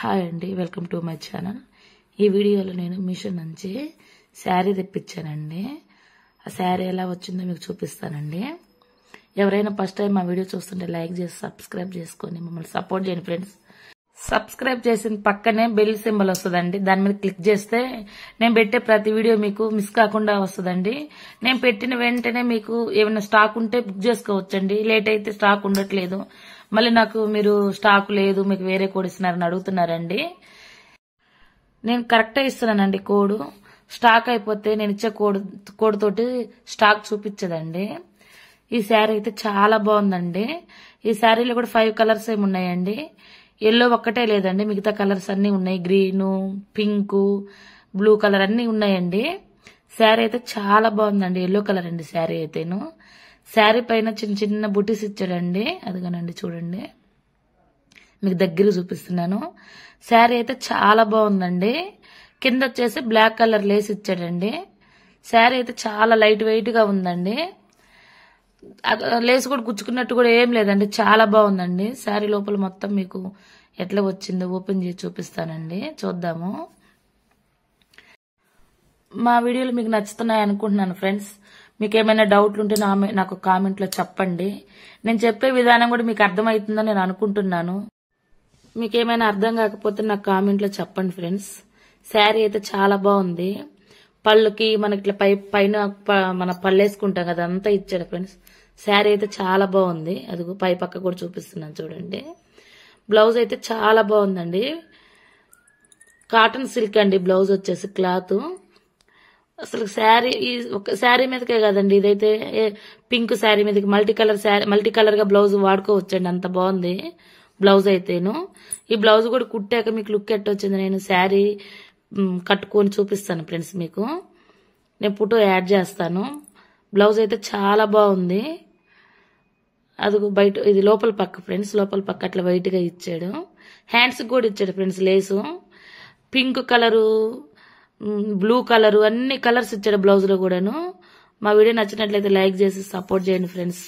hi అండి welcome to my channel ఈ వీడియోలో నేను మీషో నుంచి శారీ తెప్పించానండి ఆ శారీ ఎలా వచ్చిందో మీకు చూపిస్తానండి ఎవరైనా ఫస్ట్ టైం మా వీడియో చూస్తుంటే లైక్ చేసి సబ్స్క్రైబ్ చేసుకొని మమ్మల్ని సపోర్ట్ చేయండి ఫ్రెండ్స్ సబ్స్క్రైబ్ చేసిన పక్కనే బెల్ సింబల్ వస్తుందండి దాని మీద క్లిక్ చేస్తే నేను పెట్టే ప్రతి వీడియో మీకు మిస్ కాకుండా వస్తుందండి నేను పెట్టిన వెంటనే మీకు ఏమైనా స్టాక్ ఉంటే బుక్ చేసుకోవచ్చండి లేట్ అయితే స్టాక్ ఉండట్లేదు మళ్ళీ నాకు మీరు స్టాక్ లేదు మీకు వేరే కోడ్ ఇస్తున్నారని అడుగుతున్నారండి నేను కరెక్టే ఇస్తున్నానండి కోడ్ స్టాక్ అయిపోతే నేను ఇచ్చే కోడ్ కోడ్ తోటి స్టాక్ చూపించదండి ఈ శారీ అయితే చాలా బాగుందండి ఈ శారీలో కూడా ఫైవ్ కలర్స్ ఏమి ఉన్నాయండి ఎల్లో ఒక్కటే లేదండి మిగతా కలర్స్ అన్నీ ఉన్నాయి గ్రీను పింకు బ్లూ కలర్ అన్నీ ఉన్నాయండి శారీ అయితే చాలా బాగుందండి ఎల్లో కలర్ అండి శారీ అయితేను శారీ పైన చిన్న చిన్న బుటీస్ ఇచ్చాడండి అదిగోనండి చూడండి మీకు దగ్గర చూపిస్తున్నాను శారీ అయితే చాలా బాగుందండి కింద వచ్చేసి బ్లాక్ కలర్ లేస్ ఇచ్చాడండి శారీ అయితే చాలా లైట్ వెయిట్గా ఉందండి లేస్ కూడా గుచ్చుకున్నట్టు కూడా ఏం లేదండి చాలా బాగుందండి శారీ లోపల మొత్తం మీకు ఎట్లా వచ్చిందో ఓపెన్ చేసి చూపిస్తానండి చూద్దాము మా వీడియోలు మీకు నచ్చుతున్నాయి అనుకుంటున్నాను ఫ్రెండ్స్ మీకు ఏమైనా డౌట్లు ఉంటే నా నాకు కామెంట్లో చెప్పండి నేను చెప్పే విధానం కూడా మీకు అర్థమవుతుందని నేను అనుకుంటున్నాను మీకు ఏమైనా అర్థం కాకపోతే నాకు కామెంట్లో చెప్పండి ఫ్రెండ్స్ శారీ అయితే చాలా బాగుంది పళ్ళుకి మనకి ఇట్లా పై పైన మన పళ్ళేసుకుంటాం కదా అంతా ఇచ్చాడు ఫ్రెండ్స్ శారీ అయితే చాలా బాగుంది అది పై పక్క కూడా చూపిస్తున్నాను చూడండి బ్లౌజ్ అయితే చాలా బాగుందండి కాటన్ సిల్క్ అండి బ్లౌజ్ వచ్చేసి క్లాత్ అసలు శారీ ఈ ఒక శారీ మీదకే కదండి ఇదైతే పింక్ శారీ మీదకి మల్టీ కలర్ శారీ మల్టీ కలర్గా బ్లౌజ్ వాడుకోవచ్చండి అంత బాగుంది బ్లౌజ్ అయితేను ఈ బ్లౌజ్ కూడా కుట్టాక మీకు లుక్ ఎట్టొచ్చింది నేను శారీ కట్టుకొని చూపిస్తాను ఫ్రెండ్స్ మీకు నేను ఫోటో యాడ్ చేస్తాను బ్లౌజ్ అయితే చాలా బాగుంది అది బయట ఇది లోపల పక్క ఫ్రెండ్స్ లోపల పక్క అట్లా వైట్గా ఇచ్చాడు హ్యాండ్స్కి కూడా ఇచ్చాడు friends lace pink colour blue colour అన్ని కలర్స్ ఇచ్చాడు లో కూడాను మా వీడియో నచ్చినట్లయితే లైక్ చేసి సపోర్ట్ చేయండి ఫ్రెండ్స్